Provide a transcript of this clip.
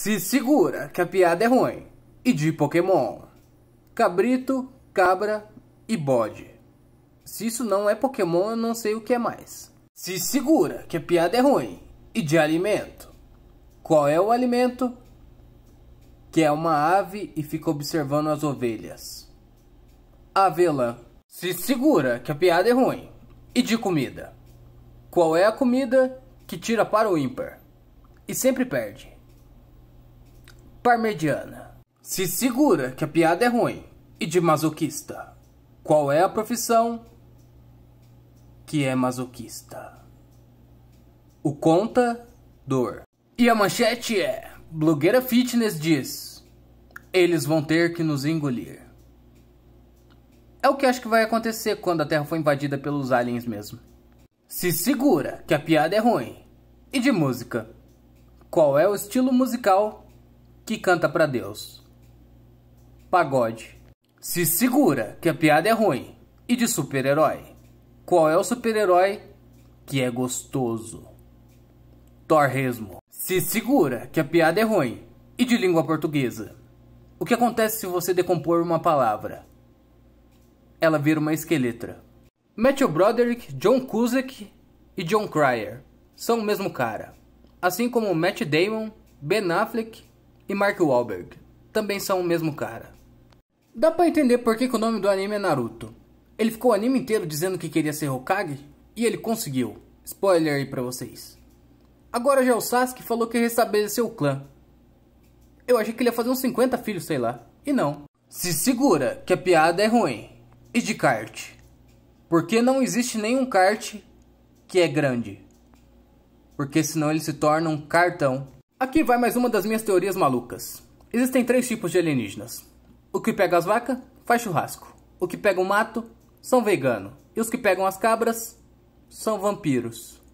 Se segura que a piada é ruim. E de Pokémon. Cabrito, cabra e bode. Se isso não é Pokémon, eu não sei o que é mais. Se segura que a piada é ruim. E de alimento. Qual é o alimento? Que é uma ave e fica observando as ovelhas. Avelã. Se segura que a piada é ruim. E de comida. Qual é a comida que tira para o ímpar? E sempre perde parmediana. Se segura que a piada é ruim e de masoquista. Qual é a profissão que é masoquista? O conta dor. E a manchete é: blogueira fitness diz: eles vão ter que nos engolir. É o que acho que vai acontecer quando a Terra for invadida pelos aliens mesmo. Se segura que a piada é ruim. E de música? Qual é o estilo musical que canta para Deus. Pagode. Se segura que a piada é ruim e de super-herói. Qual é o super-herói que é gostoso? Torresmo. Se segura que a piada é ruim e de língua portuguesa. O que acontece se você decompor uma palavra? Ela vira uma esqueletra. Matthew Broderick, John Cusack e John Cryer são o mesmo cara, assim como Matt Damon, Ben Affleck e Mark Wahlberg também são o mesmo cara. Dá para entender por que, que, o nome do anime é Naruto. Ele ficou o anime inteiro dizendo que queria ser Hokage e ele conseguiu. Spoiler aí pra vocês. Agora já é o Sasuke falou que restabeleceu o clã. Eu achei que ele ia fazer uns 50 filhos, sei lá. E não. Se segura que a piada é ruim. E de kart. Porque não existe nenhum kart que é grande. Porque senão ele se torna um cartão Aqui vai mais uma das minhas teorias malucas. Existem três tipos de alienígenas. O que pega as vacas faz churrasco. O que pega o mato são vegano. E os que pegam as cabras são vampiros.